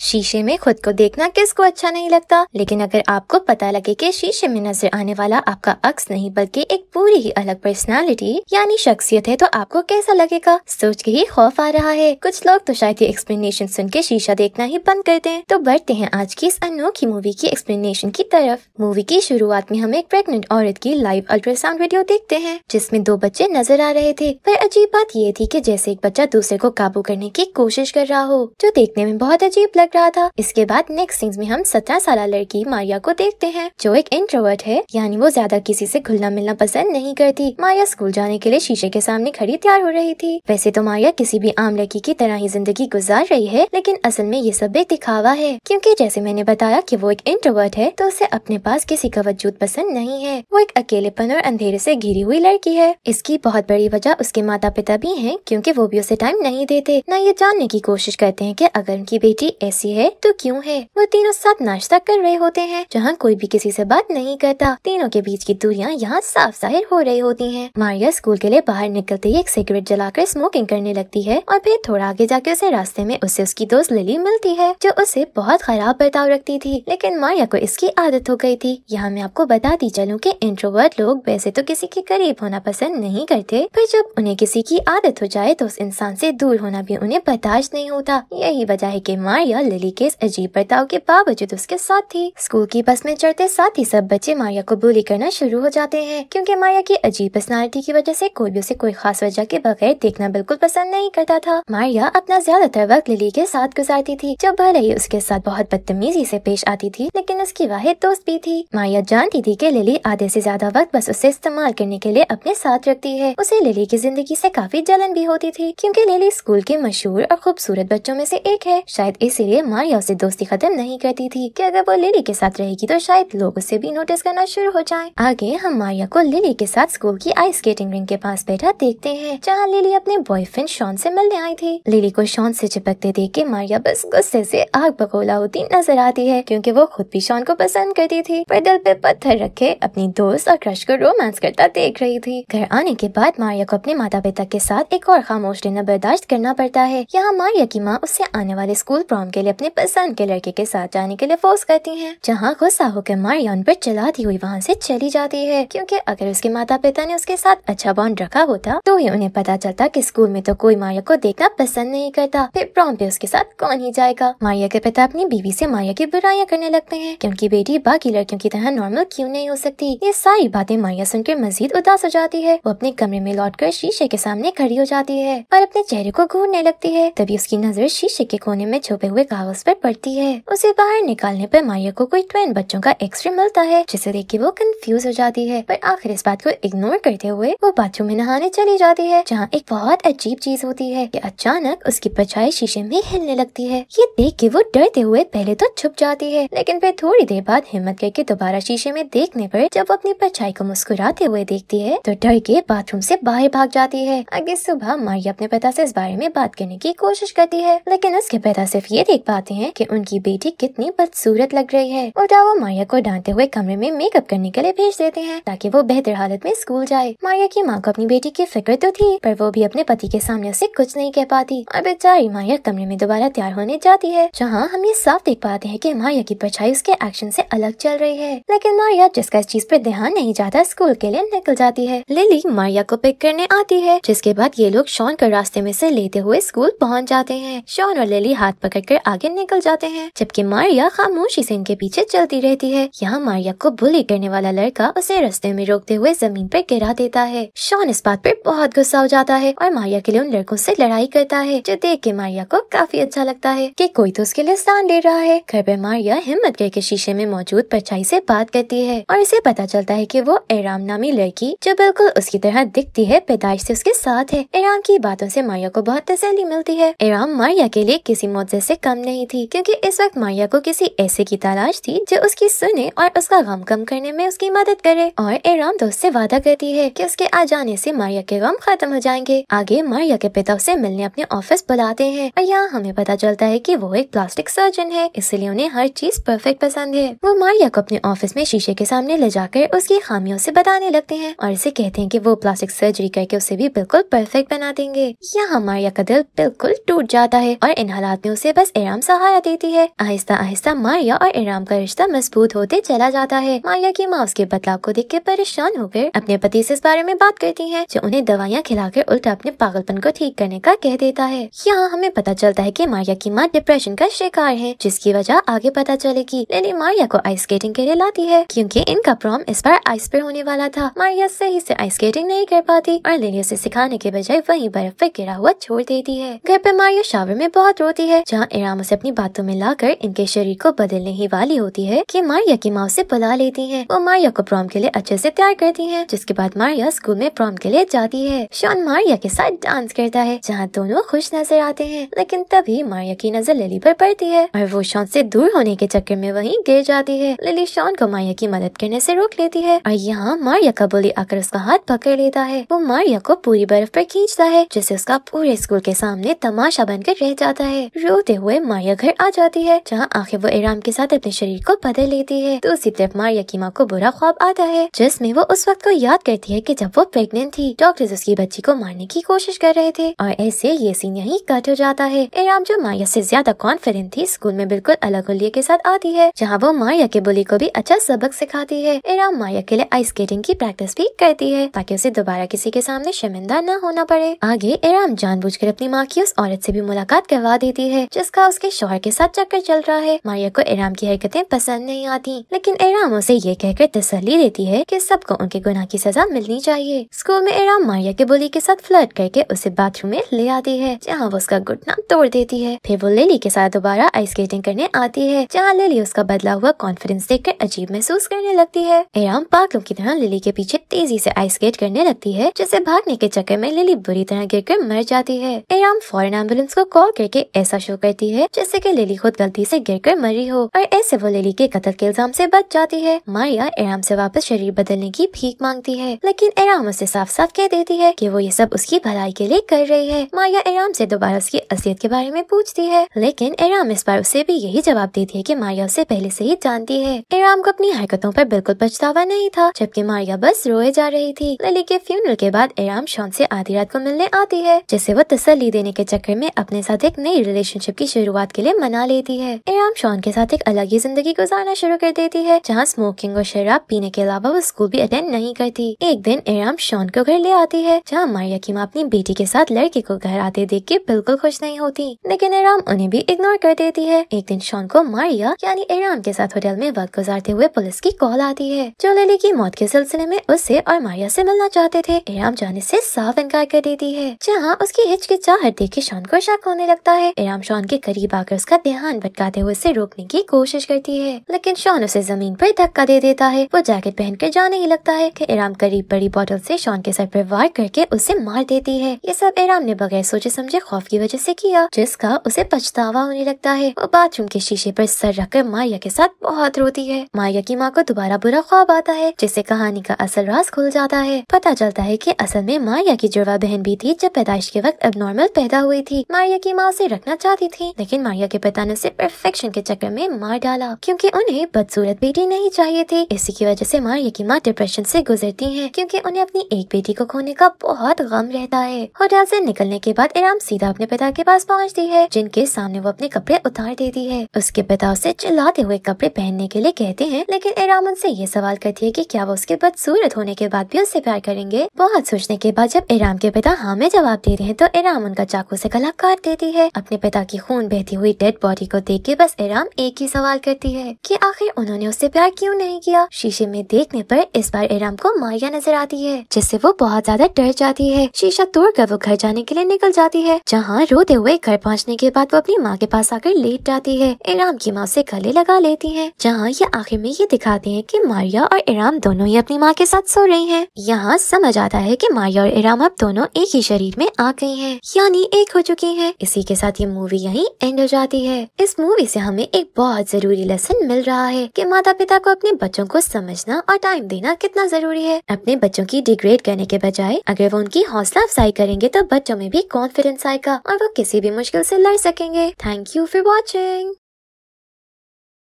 शीशे में खुद को देखना किसको अच्छा नहीं लगता लेकिन अगर आपको पता लगे कि शीशे में नजर आने वाला आपका अक्स नहीं बल्कि एक पूरी ही अलग पर्सनालिटी यानी शख्सियत है तो आपको कैसा लगेगा सोच के ही खौफ आ रहा है कुछ लोग तो शायद ये एक्सप्लेनेशन सुन के शीशा देखना ही बंद करते हैं तो बढ़ते हैं आज की इस अनोखी मूवी की एक्सप्लेनेशन की तरफ मूवी की शुरुआत में हम एक प्रेगनेंट औरत की लाइव अल्ट्रासाउंड वीडियो देखते हैं जिसमे दो बच्चे नजर आ रहे थे पर अजीब बात ये थी की जैसे एक बच्चा दूसरे को काबू करने की कोशिश कर रहा हो जो देखने में बहुत अजीब लग लग रहा था इसके बाद नेक्स्ट सीन्स में हम सत्रह साल लड़की मारिया को देखते हैं जो एक इंट्रोवर्ट है यानी वो ज्यादा किसी से घुलना मिलना पसंद नहीं करती मारिया स्कूल जाने के लिए शीशे के सामने खड़ी तैयार हो रही थी वैसे तो मारिया किसी भी आम लड़की की तरह ही जिंदगी गुजार रही है लेकिन असल में ये सब एक दिखावा है क्योंकि जैसे मैंने बताया कि वो एक इंट्रोवर्ट है तो उसे अपने पास किसी का वजूद पसंद नहीं है वो एक अकेलेपन और अंधेरे से घिरी हुई लड़की है इसकी बहुत बड़ी वजह उसके माता पिता भी हैं क्योंकि वो भी उसे टाइम नहीं देते न ये जानने की कोशिश करते हैं कि अगर उनकी बेटी ऐसी ऐसी है तो क्यों है वो तीनों साथ नाश्ता कर रहे होते हैं जहाँ कोई भी किसी से बात नहीं करता तीनों के बीच की दूरियाँ यहाँ साफ जाहिर हो रही होती है मारिया स्कूल के लिए बाहर निकलते ही एक सिगरेट जलाकर स्मोकिंग करने लगती है और फिर थोड़ा आगे जाके उसे रास्ते में उसे उसकी दोस्त लिली मिलती है जो उसे बहुत खराब बर्ताव रखती थी लेकिन मारिया को इसकी आदत हो गई थी यहाँ मैं आपको बताती चलूँ की इंट्रोवर्ट लोग वैसे तो किसी के करीब होना पसंद नहीं करते पर जब उन्हें किसी की आदत हो जाए तो उस इंसान से दूर होना भी उन्हें बर्दाश्त नहीं होता यही वजह है कि मारिया लिली के इस अजीब बर्ताव के बावजूद उसके साथ थी स्कूल की बस में चढ़ते साथ ही सब बच्चे माया को बोली करना शुरू हो जाते हैं क्योंकि माया की अजीब पर्सनैलिटी की वजह से कोई भी उसे कोई खास वजह के बगैर देखना बिल्कुल पसंद नहीं करता था मारिया अपना ज्यादातर वक्त लिली के साथ गुजारती थी जो भले ही उसके साथ बहुत बदतमीजी से पेश आती थी लेकिन उसकी वाहिद दोस्त भी थी माया जानती थी की लिली आधे ऐसी ज्यादा वक्त बस उसे इस्तेमाल करने के लिए अपने साथ रखती है उसे लिली की जिंदगी ऐसी काफी जलन भी होती थी क्यूँकी लिली स्कूल के मशहूर और खूबसूरत बच्चों में ऐसी एक है शायद इसीलिए इसलिए मारिया उसे दोस्ती खत्म नहीं करती थी कि अगर वो लिली के साथ रहेगी तो शायद लोग उसे भी नोटिस करना शुरू हो जाए आगे हम मारिया को लिली के साथ स्कूल की आइस स्केटिंग रिंग के पास बैठा देखते हैं जहाँ लिली अपने बॉयफ्रेंड शॉन से मिलने आई थी लिली को शॉन से चिपकते देख के मारिया बस गुस्से से आग बकोला होती नजर आती है क्योंकि वो खुद भी शॉन को पसंद करती थी पर दिल पे पत्थर रखे अपनी दोस्त और क्रश को रोमांस करता देख रही थी घर आने के बाद मारिया को अपने माता पिता के साथ एक और खामोश डिनर बर्दाश्त करना पड़ता है यहाँ मारिया की माँ उससे आने वाले स्कूल प्रॉम के लिए लिए अपने पसंद के लड़के के साथ जाने के लिए फोर्स करती है जहाँ गुस्सा होकर मारिया उन पर चलाती हुई वहाँ से चली जाती है क्योंकि अगर उसके माता पिता ने उसके साथ अच्छा बॉन्ड रखा होता तो ही उन्हें पता चलता की स्कूल में तो कोई मारिया को देखना पसंद नहीं करता फिर प्रॉम पे उसके साथ कौन ही जाएगा मारिया के पिता अपनी बीवी ऐसी मारिया की बुराइयां करने लगते हैं क्यूँकी उनकी बेटी बाकी लड़कियों की तरह नॉर्मल क्यूँ नहीं हो सकती ये सारी बातें मारिया सुनकर मजीद उदास हो जाती है वो अपने कमरे में लौट कर शीशे के सामने खड़ी हो जाती है और अपने चेहरे को घूरने लगती है तभी उसकी नजर शीशे के कोने में छुपे हुए कागज पर पड़ती है उसे बाहर निकालने पर मारिया को कोई ट्वेन बच्चों का एक्सरे मिलता है जिसे देख के वो कंफ्यूज हो जाती है पर आखिर इस बात को इग्नोर करते हुए वो बाथरूम में नहाने चली जाती है जहाँ एक बहुत अजीब चीज होती है की अचानक उसकी पचाई शीशे में हिलने लगती है ये देख के वो डरते हुए पहले तो छुप जाती है लेकिन फिर थोड़ी देर बाद हिम्मत करके दोबारा शीशे में देखने पर जब अपनी परछाई को मुस्कुराते हुए देखती है तो डर के बाथरूम से बाहर भाग जाती है अगली सुबह मारिया अपने पिता से इस बारे में बात करने की कोशिश करती है लेकिन उसके पिता सिर्फ ये देख पाते हैं कि उनकी बेटी कितनी बदसूरत लग रही है और वो माया को डांटते हुए कमरे में मेकअप करने के लिए भेज देते हैं ताकि वो बेहतर हालत में स्कूल जाए मारिया की माँ को अपनी बेटी की फिक्र तो थी पर वो भी अपने पति के सामने ऐसी कुछ नहीं कह पाती और बेचारी माया कमरे में दोबारा तैयार होने जाती है जहाँ हम ये साफ देख पाते हैं की माया की परछाई उसके एक्शन ऐसी अलग चल रही है लेकिन मारिया जिसका इस चीज पर ध्यान नहीं जाता स्कूल के लिए निकल जाती है लिली मारिया को पिक करने आती है जिसके बाद ये लोग शॉन को रास्ते में से लेते हुए स्कूल पहुंच जाते हैं शॉन और लिली हाथ पकड़कर आगे निकल जाते हैं जबकि मारिया खामोशी से इनके पीछे चलती रहती है यहाँ मारिया को बुली करने वाला लड़का उसे रस्ते में रोकते हुए जमीन पर गिरा देता है शॉन इस बात पर बहुत गुस्सा हो जाता है और मारिया के लिए उन लड़कों से लड़ाई करता है जो देख के मारिया को काफी अच्छा लगता है कि कोई तो उसके लिए स्थान ले रहा है घर पर मारिया हिम्मत करके शीशे में मौजूद परछाई से बात करती है और इसे पता चलता है कि वो एराम नामी लड़की जो बिल्कुल उसकी तरह दिखती है पैदाइश से उसके साथ है एराम की बातों से मारिया को बहुत तसली मिलती है एराम मारिया के लिए किसी मौजे से कम कम नहीं थी क्योंकि इस वक्त माया को किसी ऐसे की तलाश थी जो उसकी सुने और उसका गम कम करने में उसकी मदद करे और एराम दोस्त तो से वादा करती है कि उसके आ जाने से मारिया के गम खत्म हो जाएंगे आगे मारिया के पिता उसे मिलने अपने ऑफिस बुलाते हैं और यहाँ हमें पता चलता है की वो एक प्लास्टिक सर्जन है इसलिए उन्हें हर चीज परफेक्ट पसंद है वो मारिया को अपने ऑफिस में शीशे के सामने ले जाकर उसकी खामियों ऐसी बताने लगते हैं और इसे कहते हैं की वो प्लास्टिक सर्जरी करके उसे भी बिल्कुल परफेक्ट बना देंगे यहाँ मारिया का दिल बिल्कुल टूट जाता है और इन हालात में उसे बस एराम इराम सहारा देती है आहिस्ता आहिस्ता मारिया और इराम का रिश्ता मजबूत होते चला जाता है मारिया की माँ उसके बदलाव को देख के परेशान होकर अपने पति से इस बारे में बात करती है जो उन्हें दवाइयाँ खिलाकर उल्टा अपने पागलपन को ठीक करने का कह देता है यहाँ हमें पता चलता है की मारिया की माँ डिप्रेशन का शिकार है जिसकी वजह आगे पता चलेगी लेनी मारिया को आइस स्केटिंग के लिए लाती है क्यूँकी इनका प्रॉम इस बार आइस पर होने वाला था मारिया सही से आइस स्केटिंग नहीं कर पाती और लेनी उसे सिखाने के बजाय वहीं बर्फ पर गिरा हुआ छोड़ देती है घर पे मारिया शावर में बहुत रोती है जहाँ इराम इल्जाम उसे अपनी बातों में लाकर इनके शरीर को बदलने ही वाली होती है कि मारिया की माँ उसे बुला लेती है वो मारिया को प्रॉम के लिए अच्छे से तैयार करती है जिसके बाद मारिया स्कूल में प्रॉम के लिए जाती है शॉन मारिया के साथ डांस करता है जहाँ दोनों खुश नजर आते हैं लेकिन तभी मारिया की नजर लिली पर पड़ती है और वो शॉन से दूर होने के चक्कर में वही गिर जाती है लिली शॉन को मारिया की मदद करने से रोक लेती है और यहाँ मारिया का बोली आकर उसका हाथ पकड़ लेता है वो मारिया को पूरी बर्फ पर खींचता है जिससे उसका पूरे स्कूल के सामने तमाशा बनकर रह जाता है रोते हुए मारिया घर आ जाती है जहाँ आखिर वो एराम के साथ अपने शरीर को बदल लेती है दूसरी तो तरफ मारिया की माँ को बुरा ख्वाब आता है जिसमे वो उस वक्त को याद करती है की जब वो प्रेगनेंट थी डॉक्टर्स उसकी बच्ची को मारने की कोशिश कर रहे थे और ऐसे ये सीन यही कट हो जाता है एराम जो माया से ज्यादा कॉन्फिडेंट थी स्कूल में बिल्कुल अलग उलिया के साथ आती है जहाँ वो माया के बोली को भी अच्छा सबक सिखाती है एराम माया के लिए आइस स्केटिंग की प्रैक्टिस भी करती है ताकि उसे दोबारा किसी के सामने शर्मिंदा न होना पड़े आगे एराम जानबूझकर अपनी माँ की उस औरत से भी मुलाकात करवा देती है जिसका उस उसके शोहर के साथ चक्कर चल रहा है मारिया को एराम की हरकतें पसंद नहीं आती लेकिन एराम उसे ये कहकर तसली देती है कि सबको उनके गुनाह की सजा मिलनी चाहिए स्कूल में एराम मारिया के बोली के साथ फ्लर्ट करके उसे बाथरूम में ले आती है जहाँ वो उसका घुटना तोड़ देती है फिर वो लेली के साथ दोबारा आइस स्केटिंग करने आती है जहाँ लेली उसका बदला हुआ कॉन्फिडेंस देखकर अजीब महसूस करने लगती है एराम पागलों की तरह लिली के पीछे तेजी से आइस स्केट करने लगती है जिसे भागने के चक्कर में लिली बुरी तरह गिर कर मर जाती है एराम फॉरन एम्बुलेंस को कॉल करके ऐसा शो करती है जैसे कि लिली खुद गलती से गिरकर मरी हो और ऐसे वो लिली के कत्ल के इल्जाम से बच जाती है मारिया एराम से वापस शरीर बदलने की भीख मांगती है लेकिन एराम उसे साफ साफ कह देती है कि वो ये सब उसकी भलाई के लिए कर रही है मारिया आराम से दोबारा उसकी असियत के बारे में पूछती है लेकिन एराम इस बार उसे भी यही जवाब देती है की मारिया उसे पहले ऐसी ही जानती है एराम को अपनी हरकतों आरोप बिल्कुल पछतावा नहीं था जबकि मारिया बस रोए जा रही थी लिली के फ्यूनल के बाद एराम शॉन ऐसी आधी रात को मिलने आती है जिसे वो तसली देने के चक्कर में अपने साथ एक नई रिलेशनशिप की शुरुआत शुरुआत के लिए मना लेती है इराम शॉन के साथ एक अलग ही जिंदगी गुजारना शुरू कर देती है जहाँ स्मोकिंग और शराब पीने के अलावा वो स्कूल भी अटेंड नहीं करती एक दिन इराम शॉन को घर ले आती है जहाँ मारिया की माँ अपनी बेटी के साथ लड़की को घर आते देख के बिल्कुल खुश नहीं होती लेकिन इराम उन्हें भी इग्नोर कर देती है एक दिन शॉन को मारिया यानी इराम के साथ होटल में वक्त गुजारते हुए पुलिस की कॉल आती है जो लेली की मौत के सिलसिले में उससे और मारिया से मिलना चाहते थे इराम जाने से साफ इनकार कर देती है जहाँ उसकी हिचकिचाहट देख के शॉन को शक होने लगता है इराम शॉन के करीब पाकर उसका ध्यान भटकाते हुए उसे रोकने की कोशिश करती है लेकिन शॉन उसे जमीन पर धक्का दे देता है वो जैकेट पहन कर जाने ही लगता है कि इराम करीब बड़ी बोतल से शॉन के सर पर वार करके उसे मार देती है ये सब इराम ने बगैर सोचे समझे खौफ की वजह से किया जिसका उसे पछतावा होने लगता है वो बाथरूम के शीशे पर सर रखकर माया के साथ बहुत रोती है माया की माँ को दोबारा बुरा ख्वाब आता है जिससे कहानी का असल राज खुल जाता है पता चलता है की असल में माया की जुड़वा बहन भी थी जब पैदाइश के वक्त अब पैदा हुई थी माया की माँ उसे रखना चाहती थी लेकिन मारिया के पिता ने उसे परफेक्शन के चक्कर में मार डाला क्योंकि उन्हें बदसूरत बेटी नहीं चाहिए थी इसी की वजह से मारिया की माँ डिप्रेशन से गुजरती है क्योंकि उन्हें अपनी एक बेटी को खोने का बहुत गम रहता है होटल से निकलने के बाद इराम सीधा अपने पिता के पास पहुँचती है जिनके सामने वो अपने कपड़े उतार देती है उसके पिता उसे चिल्लाते हुए कपड़े पहनने के लिए कहते हैं लेकिन इराम उनसे ये सवाल करती है की क्या वो उसके बदसूरत होने के बाद भी उससे प्यार करेंगे बहुत सोचने के बाद जब इराम के पिता हाँ में जवाब रहे हैं तो इराम उनका चाकू से गला काट देती है अपने पिता की खून बहती हुई डेड बॉडी को देख के बस एराम एक ही सवाल करती है कि आखिर उन्होंने उससे प्यार क्यों नहीं किया शीशे में देखने पर इस बार एराम को मारिया नजर आती है जिससे वो बहुत ज्यादा डर जाती है शीशा तोड़ कर वो घर जाने के लिए निकल जाती है जहाँ रोते हुए घर पहुँचने के बाद वो अपनी माँ के पास आकर लेट जाती है एराम की माँ ऐसी गले लगा लेती है जहाँ ये आखिर में ये दिखाते हैं की मारिया और एराम दोनों ही अपनी माँ के साथ सो रही है यहाँ समझ आता है की मारिया और एराम अब दोनों एक ही शरीर में आ गई है यानी एक हो चुकी है इसी के साथ ये मूवी यही एंड हो जाती है इस मूवी से हमें एक बहुत जरूरी लेसन मिल रहा है कि माता पिता को अपने बच्चों को समझना और टाइम देना कितना जरूरी है अपने बच्चों की डिग्रेड करने के बजाय अगर वो उनकी हौसला अफजाई करेंगे तो बच्चों में भी कॉन्फिडेंस आएगा और वो किसी भी मुश्किल ऐसी लड़ सकेंगे थैंक यू फॉर वॉचिंग